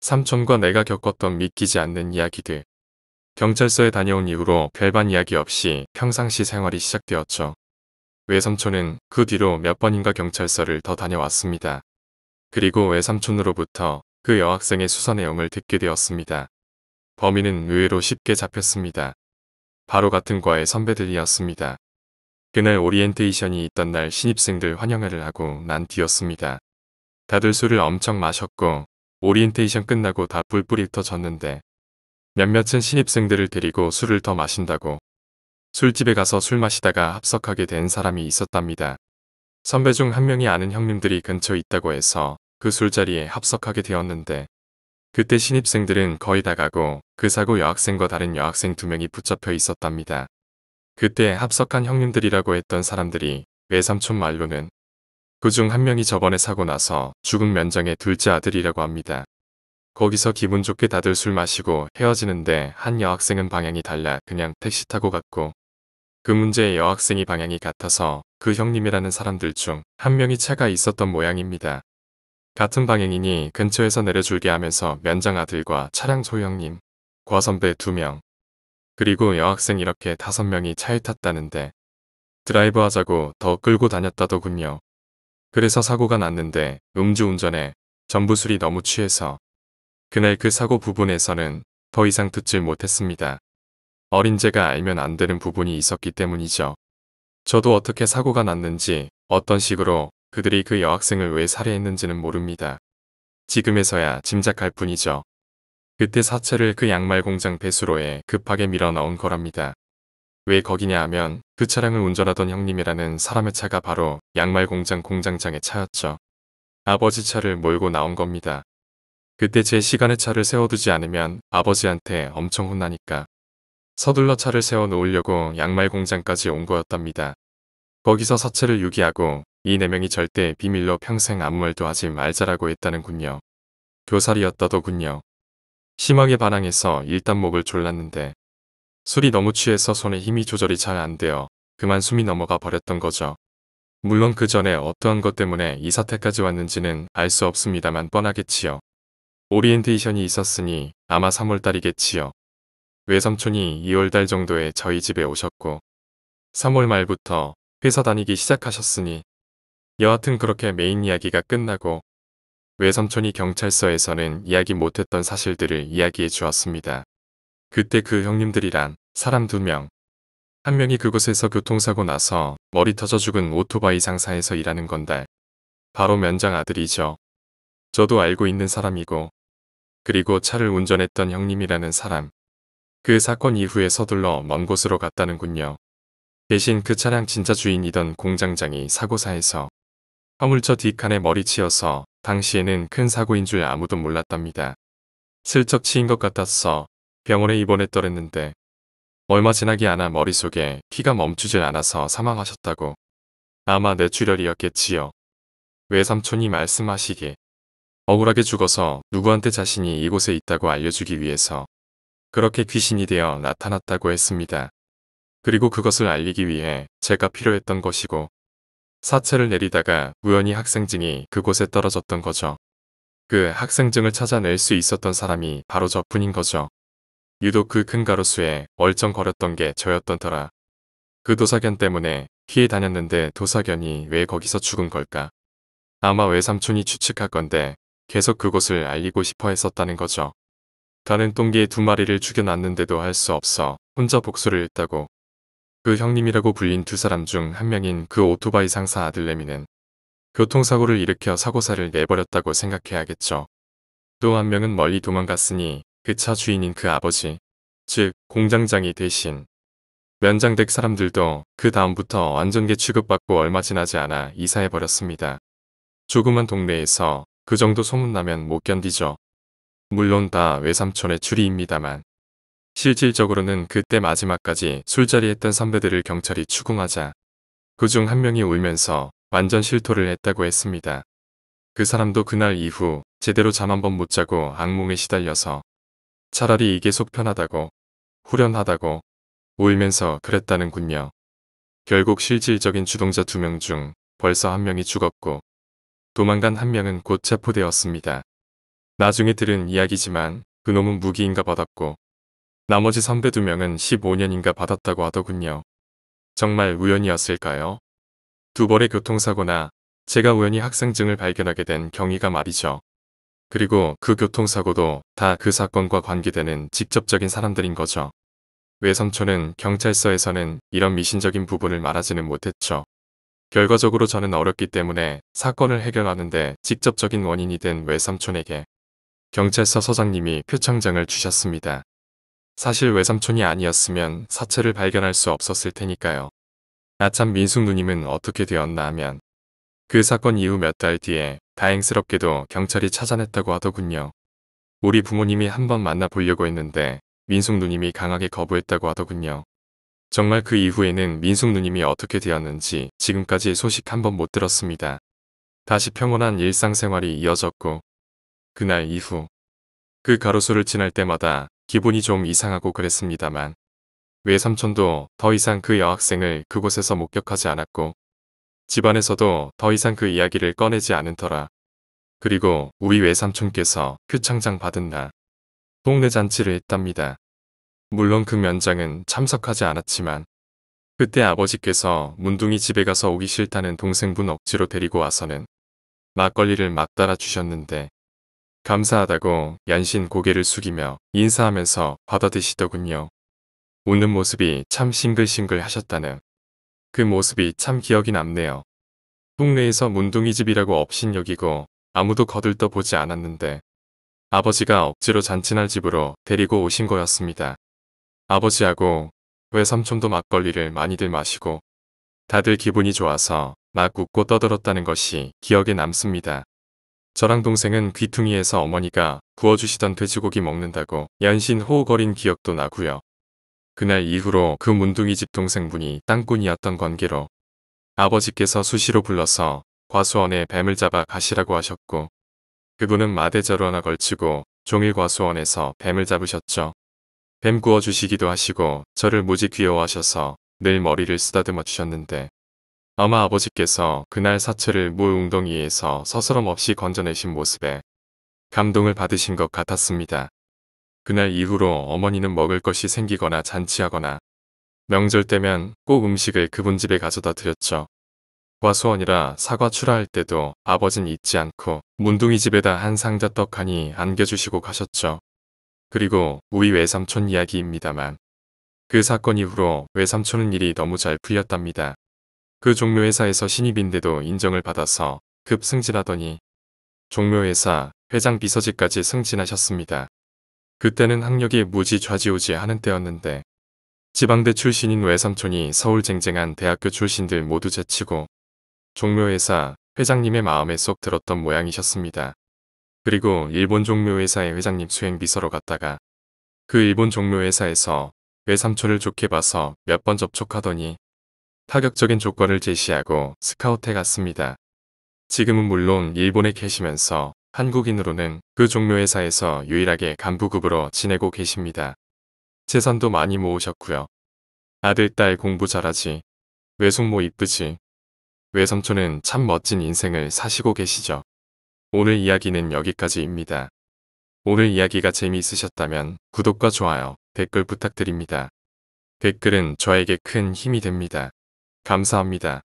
삼촌과 내가 겪었던 믿기지 않는 이야기들. 경찰서에 다녀온 이후로 별반 이야기 없이 평상시 생활이 시작되었죠. 외삼촌은 그 뒤로 몇 번인가 경찰서를 더 다녀왔습니다. 그리고 외삼촌으로부터 그 여학생의 수사 내용을 듣게 되었습니다. 범인은 의외로 쉽게 잡혔습니다. 바로 같은 과의 선배들이었습니다. 그날 오리엔테이션이 있던 날 신입생들 환영회를 하고 난 뒤였습니다. 다들 술을 엄청 마셨고 오리엔테이션 끝나고 다 뿔뿔이 흩어졌는데 몇몇은 신입생들을 데리고 술을 더 마신다고 술집에 가서 술 마시다가 합석하게 된 사람이 있었답니다. 선배 중 한 명이 아는 형님들이 근처에 있다고 해서 그 술자리에 합석하게 되었는데 그때 신입생들은 거의 다 가고 그 사고 여학생과 다른 여학생 두 명이 붙잡혀 있었답니다. 그때 합석한 형님들이라고 했던 사람들이 외삼촌 말로는 그중 한 명이 저번에 사고 나서 죽은 면장의 둘째 아들이라고 합니다. 거기서 기분 좋게 다들 술 마시고 헤어지는데 한 여학생은 방향이 달라 그냥 택시 타고 갔고 그 문제의 여학생이 방향이 같아서 그 형님이라는 사람들 중 한 명이 차가 있었던 모양입니다. 같은 방향이니 근처에서 내려줄게 하면서 면장 아들과 차량 소형님, 과선배 두 명 그리고 여학생 이렇게 다섯 명이 차에 탔다는데 드라이브 하자고 더 끌고 다녔다더군요. 그래서 사고가 났는데 음주운전에 전부 술이 너무 취해서 그날 그 사고 부분에서는 더 이상 듣질 못했습니다. 어린 제가 알면 안 되는 부분이 있었기 때문이죠. 저도 어떻게 사고가 났는지 어떤 식으로 그들이 그 여학생을 왜 살해했는지는 모릅니다. 지금에서야 짐작할 뿐이죠. 그때 사체를 그 양말 공장 배수로에 급하게 밀어 넣은 거랍니다. 왜 거기냐 하면 그 차량을 운전하던 형님이라는 사람의 차가 바로 양말 공장 공장장의 차였죠. 아버지 차를 몰고 나온 겁니다. 그때 제 시간에 차를 세워두지 않으면 아버지한테 엄청 혼나니까 서둘러 차를 세워놓으려고 양말 공장까지 온 거였답니다. 거기서 사체를 유기하고 이 네 명이 절대 비밀로 평생 아무 말도 하지 말자라고 했다는군요. 교살이었다더군요. 심하게 반항해서 일단 목을 졸랐는데 술이 너무 취해서 손에 힘이 조절이 잘 안 되어 그만 숨이 넘어가 버렸던 거죠. 물론 그 전에 어떠한 것 때문에 이 사태까지 왔는지는 알 수 없습니다만 뻔하겠지요. 오리엔테이션이 있었으니 아마 3월달이겠지요. 외삼촌이 2월달 정도에 저희 집에 오셨고 3월 말부터 회사 다니기 시작하셨으니 여하튼 그렇게 메인 이야기가 끝나고 외삼촌이 경찰서에서는 이야기 못했던 사실들을 이야기해 주었습니다. 그때 그 형님들이란 사람 두 명. 한 명이 그곳에서 교통사고 나서 머리 터져 죽은 오토바이 장사에서 일하는 건데 바로 면장 아들이죠. 저도 알고 있는 사람이고 그리고 차를 운전했던 형님이라는 사람. 그 사건 이후에 서둘러 먼 곳으로 갔다는군요. 대신 그 차량 진짜 주인이던 공장장이 사고사에서 화물차 뒷칸에 머리치어서 당시에는 큰 사고인 줄 아무도 몰랐답니다. 슬쩍 치인 것 같았어 병원에 입원했더랬는데 얼마 지나기 않아 머릿속에 피가 멈추질 않아서 사망하셨다고. 아마 뇌출혈이었겠지요. 외삼촌이 말씀하시기. 억울하게 죽어서 누구한테 자신이 이곳에 있다고 알려주기 위해서 그렇게 귀신이 되어 나타났다고 했습니다. 그리고 그것을 알리기 위해 제가 필요했던 것이고 사체를 내리다가 우연히 학생증이 그곳에 떨어졌던 거죠. 그 학생증을 찾아낼 수 있었던 사람이 바로 저뿐인 거죠. 유독 그 큰 가로수에 얼쩡거렸던 게 저였던 터라. 그 도사견 때문에 피해 다녔는데 도사견이 왜 거기서 죽은 걸까? 아마 외삼촌이 추측할 건데 계속 그곳을 알리고 싶어 했었다는 거죠. 다른 똥개 두 마리를 죽여놨는데도 할 수 없어 혼자 복수를 했다고. 그 형님이라고 불린 두 사람 중 한 명인 그 오토바이 상사 아들내미는 교통사고를 일으켜 사고사를 내버렸다고 생각해야겠죠. 또 한 명은 멀리 도망갔으니 그차 주인인 그 아버지, 즉 공장장이 대신 면장댁 사람들도 그 다음부터 완전계 취급받고 얼마 지나지 않아 이사해버렸습니다. 조그만 동네에서 그 정도 소문나면 못 견디죠. 물론 다 외삼촌의 추리입니다만. 실질적으로는 그때 마지막까지 술자리 했던 선배들을 경찰이 추궁하자 그 중 한 명이 울면서 완전 실토를 했다고 했습니다. 그 사람도 그날 이후 제대로 잠 한번 못 자고 악몽에 시달려서 차라리 이게 속 편하다고 후련하다고 울면서 그랬다는군요. 결국 실질적인 주동자 두 명 중 벌써 한 명이 죽었고 도망간 한 명은 곧 체포되었습니다. 나중에 들은 이야기지만 그놈은 무기인가 받았고 나머지 선배 두 명은 15년인가 받았다고 하더군요. 정말 우연이었을까요? 두 벌의 교통사고나 제가 우연히 학생증을 발견하게 된 경위가 말이죠. 그리고 그 교통사고도 다 그 사건과 관계되는 직접적인 사람들인 거죠. 외삼촌은 경찰서에서는 이런 미신적인 부분을 말하지는 못했죠. 결과적으로 저는 어렵기 때문에 사건을 해결하는데 직접적인 원인이 된 외삼촌에게 경찰서 서장님이 표창장을 주셨습니다. 사실 외삼촌이 아니었으면 사체를 발견할 수 없었을 테니까요. 아참 민숙 누님은 어떻게 되었나 하면 그 사건 이후 몇 달 뒤에 다행스럽게도 경찰이 찾아냈다고 하더군요. 우리 부모님이 한번 만나보려고 했는데 민숙 누님이 강하게 거부했다고 하더군요. 정말 그 이후에는 민숙 누님이 어떻게 되었는지 지금까지 소식 한번 못 들었습니다. 다시 평온한 일상생활이 이어졌고 그날 이후 그 가로수를 지날 때마다 기분이 좀 이상하고 그랬습니다만 외삼촌도 더 이상 그 여학생을 그곳에서 목격하지 않았고 집안에서도 더 이상 그 이야기를 꺼내지 않은터라. 그리고 우리 외삼촌께서 표창장 받은 날 동네 잔치를 했답니다. 물론 그 면장은 참석하지 않았지만 그때 아버지께서 문둥이 집에 가서 오기 싫다는 동생분 억지로 데리고 와서는 막걸리를 막 따라주셨는데 감사하다고 얀신 고개를 숙이며 인사하면서 받아드시더군요. 웃는 모습이 참 싱글싱글 하셨다는 그 모습이 참 기억이 남네요. 동네에서 문둥이 집이라고 업신여기고 아무도 거들떠 보지 않았는데 아버지가 억지로 잔치날 집으로 데리고 오신 거였습니다. 아버지하고 외삼촌도 막걸리를 많이들 마시고 다들 기분이 좋아서 막 웃고 떠들었다는 것이 기억에 남습니다. 저랑 동생은 귀퉁이에서 어머니가 구워주시던 돼지고기 먹는다고 연신 호우거린 기억도 나고요. 그날 이후로 그 문둥이 집 동생분이 땅꾼이었던 관계로 아버지께서 수시로 불러서 과수원에 뱀을 잡아 가시라고 하셨고 그분은 마대절원화 걸치고 종일 과수원에서 뱀을 잡으셨죠. 뱀 구워주시기도 하시고 저를 무지 귀여워하셔서 늘 머리를 쓰다듬어 주셨는데 아마 아버지께서 그날 사체를 물 웅덩이에서 서스럼 없이 건져내신 모습에 감동을 받으신 것 같았습니다. 그날 이후로 어머니는 먹을 것이 생기거나 잔치하거나 명절 때면 꼭 음식을 그분 집에 가져다 드렸죠. 과수원이라 사과 출하할 때도 아버진 잊지 않고 문둥이 집에다 한 상자 떡하니 안겨주시고 가셨죠. 그리고 우리 외삼촌 이야기입니다만 그 사건 이후로 외삼촌은 일이 너무 잘 풀렸답니다. 그 종묘 회사에서 신입인데도 인정을 받아서 급 승진하더니 종묘회사 회장 비서직까지 승진하셨습니다. 그때는 학력이 무지 좌지우지 하는 때였는데 지방대 출신인 외삼촌이 서울 쟁쟁한 대학교 출신들 모두 제치고 종묘회사 회장님의 마음에 쏙 들었던 모양이셨습니다. 그리고 일본 종묘회사의 회장님 수행비서로 갔다가 그 일본 종묘회사에서 외삼촌을 좋게 봐서 몇 번 접촉하더니 파격적인 조건을 제시하고 스카우트해 갔습니다. 지금은 물론 일본에 계시면서 한국인으로는 그종료 회사에서 유일하게 간부급으로 지내고 계십니다. 재산도 많이 모으셨고요. 아들, 딸 공부 잘하지. 외숙모 이쁘지. 외삼촌은 참 멋진 인생을 사시고 계시죠. 오늘 이야기는 여기까지입니다. 오늘 이야기가 재미있으셨다면 구독과 좋아요, 댓글 부탁드립니다. 댓글은 저에게 큰 힘이 됩니다. 감사합니다.